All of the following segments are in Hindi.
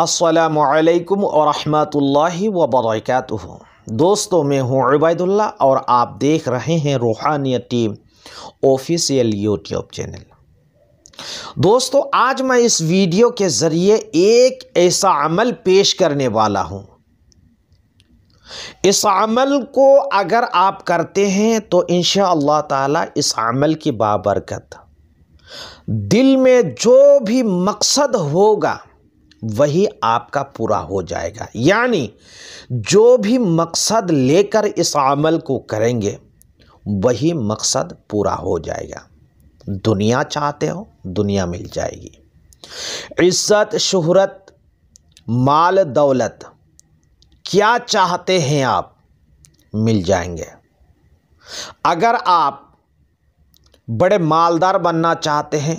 असलकम वरहमतुल्लि वबरकत दोस्तों मैं हूँ अबैदुल्ला और आप देख रहे हैं Ruhaniya team official YouTube channel दोस्तों आज मैं इस वीडियो के ज़रिए एक ऐसा अमल पेश करने वाला हूँ इस अमल को अगर आप करते हैं तो इन ताला इस अमल की बाबरकत दिल में जो भी मकसद होगा वही आपका पूरा हो जाएगा यानी जो भी मकसद लेकर इस अमल को करेंगे वही मकसद पूरा हो जाएगा दुनिया चाहते हो दुनिया मिल जाएगी इज्जत शहरत माल दौलत क्या चाहते हैं आप मिल जाएंगे अगर आप बड़े मालदार बनना चाहते हैं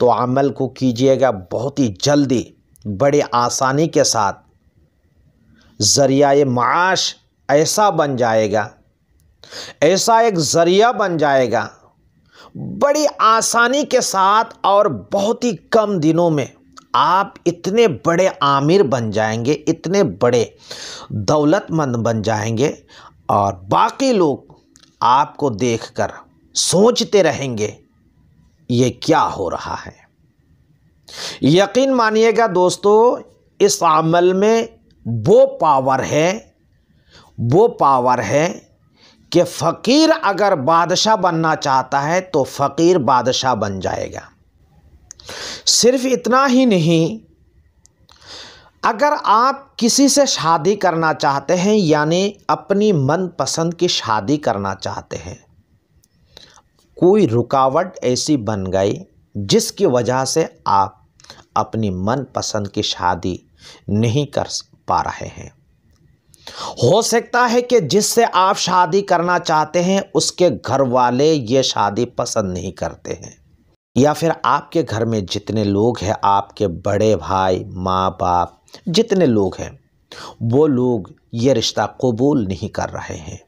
तो अमल को कीजिएगा बहुत ही जल्दी बड़े आसानी के साथ ज़रिया माश ऐसा बन जाएगा ऐसा एक ज़रिया बन जाएगा बड़ी आसानी के साथ और बहुत ही कम दिनों में आप इतने बड़े आमिर बन जाएंगे इतने बड़े दौलतमंद बन जाएंगे और बाकी लोग आपको देखकर सोचते रहेंगे ये क्या हो रहा है यकीन मानिएगा दोस्तों इस अमल में वो पावर है वो पावर है कि फ़कीर अगर बादशाह बनना चाहता है तो फ़कीर बादशाह बन जाएगा सिर्फ इतना ही नहीं अगर आप किसी से शादी करना चाहते हैं यानी अपनी मनपसंद की शादी करना चाहते हैं कोई रुकावट ऐसी बन गई जिसकी वजह से आप अपनी मनपसंद की शादी नहीं कर पा रहे हैं हो सकता है कि जिससे आप शादी करना चाहते हैं उसके घर वाले ये शादी पसंद नहीं करते हैं या फिर आपके घर में जितने लोग हैं आपके बड़े भाई माँ बाप जितने लोग हैं वो लोग ये रिश्ता कबूल नहीं कर रहे हैं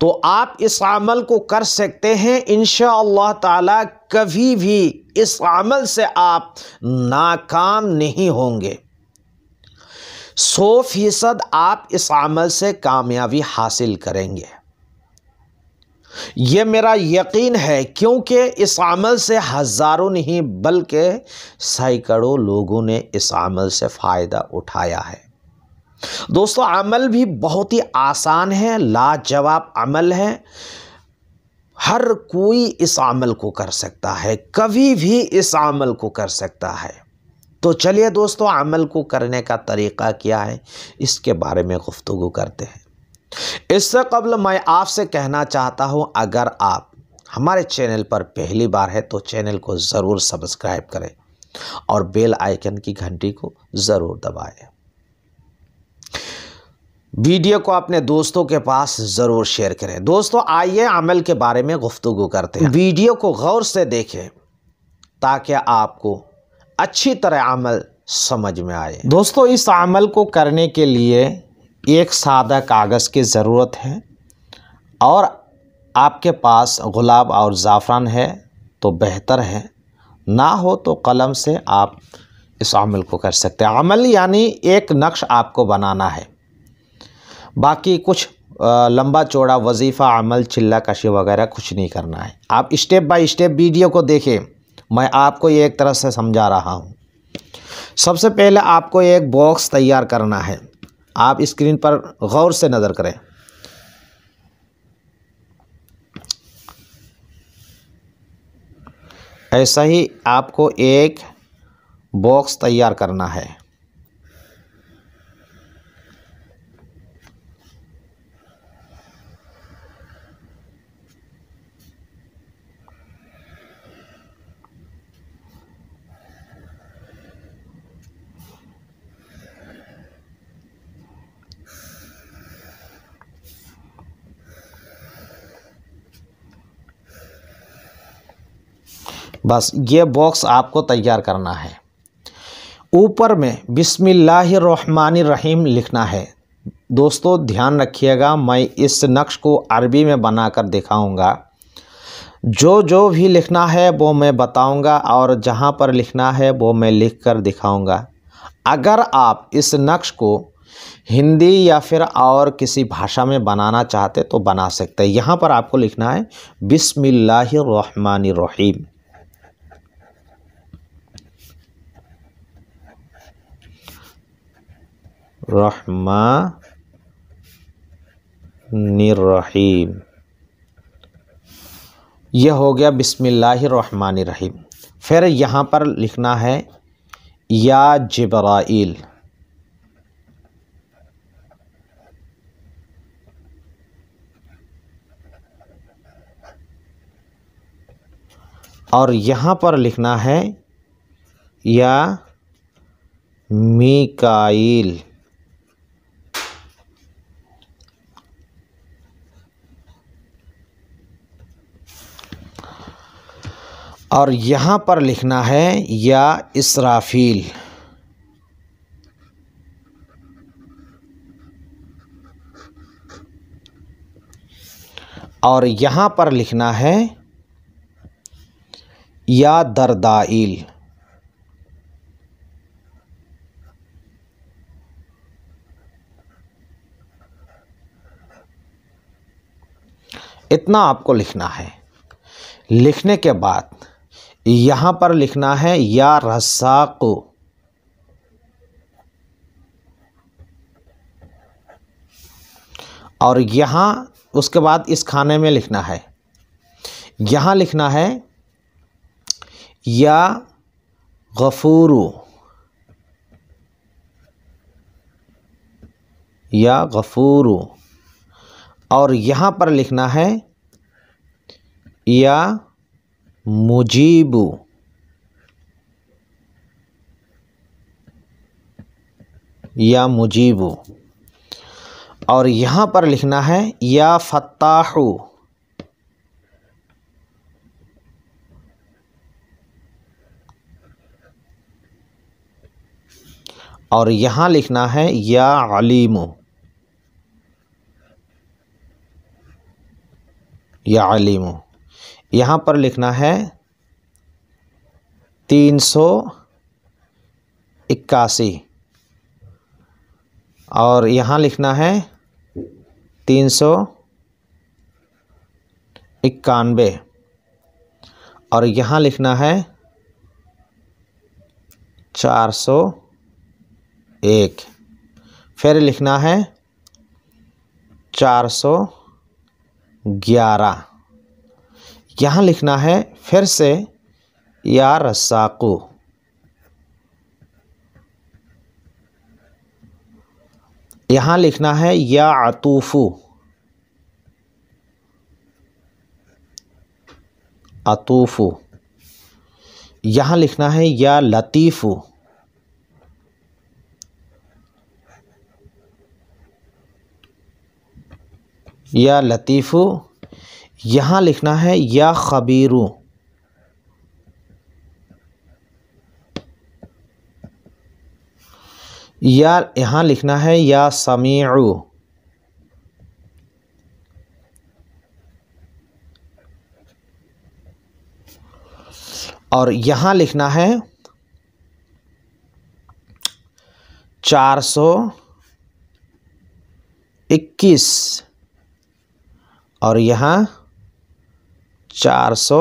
तो आप इस अमल को कर सकते हैं इन ताला कभी भी इस अमल से आप नाकाम नहीं होंगे सौ फीसद आप इस अमल से कामयाबी हासिल करेंगे ये मेरा यकीन है क्योंकि इस अमल से हज़ारों नहीं बल्कि सैकड़ों लोगों ने इस अमल से फ़ायदा उठाया है दोस्तों अमल भी बहुत ही आसान है लाजवाब अमल है हर कोई इस अमल को कर सकता है कभी भी इस अमल को कर सकता है तो चलिए दोस्तों अमल को करने का तरीका क्या है इसके बारे में गुफ्तु करते हैं इससे कबल मैं आपसे कहना चाहता हूँ अगर आप हमारे चैनल पर पहली बार है तो चैनल को ज़रूर सब्सक्राइब करें और बेल आइकन की घंटी को ज़रूर दबाएं वीडियो को अपने दोस्तों के पास ज़रूर शेयर करें दोस्तों आइए अमल के बारे में गुफ्तु करते हैं वीडियो को गौर से देखें ताकि आपको अच्छी तरह अमल समझ में आए दोस्तों इस अमल को करने के लिए एक सादा कागज़ की ज़रूरत है और आपके पास गुलाब और ज़ाफ़रान है तो बेहतर है ना हो तो कलम से आप इस अमल को कर सकते हैं अमल यानी एक नक्श आपको बनाना है बाकी कुछ लंबा चौड़ा वजीफ़ा अमल चिल्ला कशी वगैरह कुछ नहीं करना है आप स्टेप बाय स्टेप वीडियो को देखें मैं आपको ये एक तरह से समझा रहा हूँ सबसे पहले आपको एक बॉक्स तैयार करना है आप स्क्रीन पर गौर से नज़र करें ऐसा ही आपको एक बॉक्स तैयार करना है बस ये बॉक्स आपको तैयार करना है ऊपर में रहीम लिखना है दोस्तों ध्यान रखिएगा मैं इस नक्श को अरबी में बनाकर दिखाऊंगा जो जो भी लिखना है वो मैं बताऊंगा और जहां पर लिखना है वो मैं लिख कर दिखाऊँगा अगर आप इस नक्श को हिंदी या फिर और किसी भाषा में बनाना चाहते तो बना सकते हैं यहाँ पर आपको लिखना है रहीम रहमानिर्रहीम यह हो गया रहीम फिर यहाँ पर लिखना है या जबराइल और यहाँ पर लिखना है या मिकाइल और यहाँ पर लिखना है या इसराफील और यहाँ पर लिखना है या दरदाइल इतना आपको लिखना है लिखने के बाद यहाँ पर लिखना है या रसाक और यहाँ उसके बाद इस खाने में लिखना है यहाँ लिखना है या गफूरू या गफूरू और यहाँ पर लिखना है या मुजीब या मुजीब और यहाँ पर लिखना है या फताहु और यहाँ लिखना है या अलीमु या अलीमु यहाँ पर लिखना है तीन सौ इक्यासी और यहाँ लिखना है तीन सौ इक्यानबे और यहाँ लिखना है चार सौ एक फिर लिखना है चार सौ ग्यारह यहाँ लिखना है फिर से या रसाकू यहाँ लिखना है या आतूफ़ू आतूफ़ू यहाँ लिखना है या लतीफ़ू या लतीफ़ू यहाँ लिखना है या खबीरू या यहाँ लिखना है या समीऊ और यहाँ लिखना है चार सौ इक्कीस और यहाँ चार सौ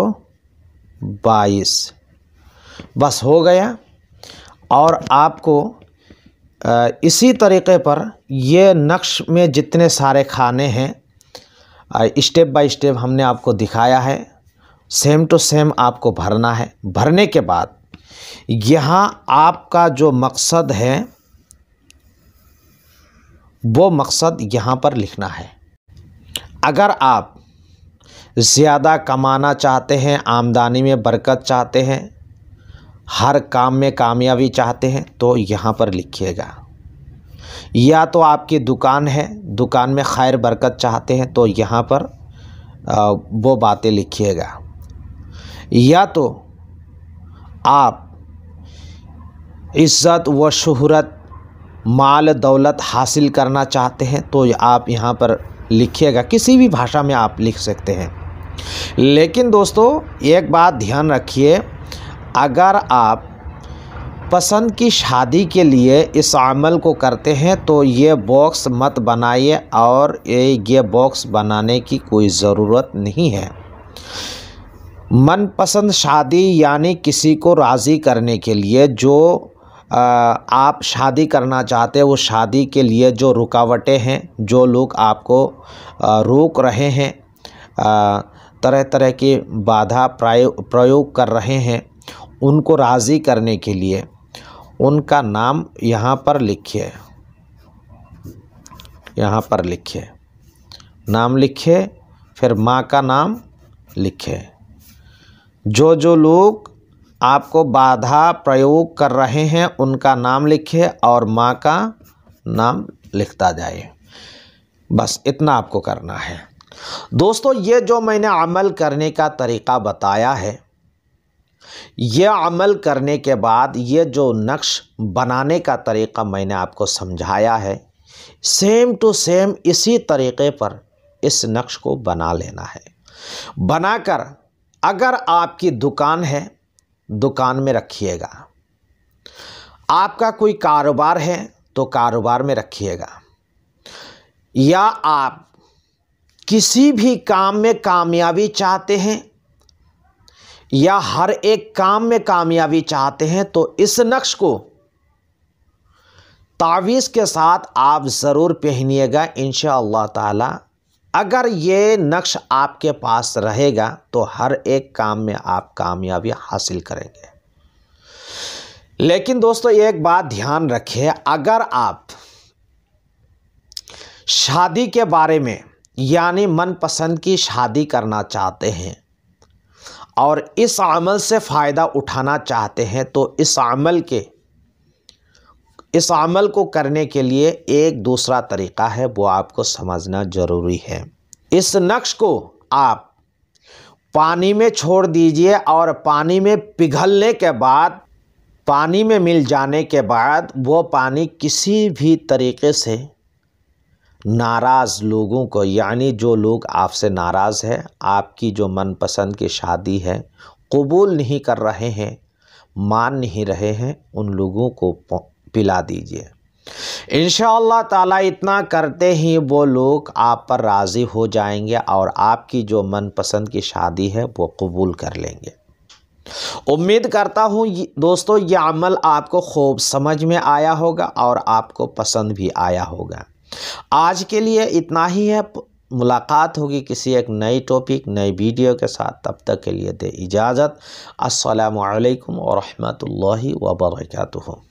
बाईस बस हो गया और आपको इसी तरीके पर ये नक्श में जितने सारे खाने हैं स्टेप बाय स्टेप हमने आपको दिखाया है सेम टू सेम आपको भरना है भरने के बाद यहाँ आपका जो मकसद है वो मकसद यहाँ पर लिखना है अगर आप ज़्यादा कमाना चाहते हैं आमदनी में बरकत चाहते हैं हर काम में कामयाबी चाहते हैं तो यहाँ पर लिखिएगा या तो आपकी दुकान है दुकान में खैर बरकत चाहते हैं तो यहाँ पर वो बातें लिखिएगा या तो आप इज़्ज़त व शहरत माल दौलत हासिल करना चाहते हैं तो आप यहाँ पर लिखिएगा किसी भी भाषा में आप लिख सकते हैं लेकिन दोस्तों एक बात ध्यान रखिए अगर आप पसंद की शादी के लिए इस अमल को करते हैं तो ये बॉक्स मत बनाइए और ये बॉक्स बनाने की कोई ज़रूरत नहीं है मनपसंद शादी यानी किसी को राज़ी करने के लिए जो आप शादी करना चाहते हैं वो शादी के लिए जो रुकावटें हैं जो लोग आपको रोक रहे हैं तरह तरह की बाधा प्रयोग कर रहे हैं उनको राज़ी करने के लिए उनका नाम यहाँ पर लिखिए यहाँ पर लिखिए नाम लिखिए फिर माँ का नाम लिखे जो जो लोग आपको बाधा प्रयोग कर रहे हैं उनका नाम लिखे और माँ का नाम लिखता जाए बस इतना आपको करना है दोस्तों ये जो मैंने अमल करने का तरीका बताया है यह अमल करने के बाद ये जो नक्श बनाने का तरीका मैंने आपको समझाया है सेम टू सेम इसी तरीके पर इस नक्श को बना लेना है बनाकर अगर आपकी दुकान है दुकान में रखिएगा आपका कोई कारोबार है तो कारोबार में रखिएगा या आप किसी भी काम में कामयाबी चाहते हैं या हर एक काम में कामयाबी चाहते हैं तो इस नक्श को तावीज़ के साथ आप ज़रूर पहनिएगा इन ताला अगर ये नक्श आपके पास रहेगा तो हर एक काम में आप कामयाबी हासिल करेंगे लेकिन दोस्तों एक बात ध्यान रखिए अगर आप शादी के बारे में यानी मनपसंद की शादी करना चाहते हैं और इस अमल से फ़ायदा उठाना चाहते हैं तो इस अमल के इस अमल को करने के लिए एक दूसरा तरीक़ा है वो आपको समझना ज़रूरी है इस नक्श को आप पानी में छोड़ दीजिए और पानी में पिघलने के बाद पानी में मिल जाने के बाद वो पानी किसी भी तरीके से नाराज़ लोगों को यानी जो लोग आपसे नाराज़ हैं आपकी जो मनपसंद की शादी है कबूल नहीं कर रहे हैं मान नहीं रहे हैं उन लोगों को पिला दीजिए इन ताला इतना करते ही वो लोग आप पर राज़ी हो जाएंगे और आपकी जो मनपसंद की शादी है वो कबूल कर लेंगे उम्मीद करता हूँ दोस्तों ये अमल आपको खूब समझ में आया होगा और आपको पसंद भी आया होगा आज के लिए इतना ही है मुलाकात होगी किसी एक नई टॉपिक नई वीडियो के साथ तब तक के लिए दे इजाज़त असलकम वरहमल वर्का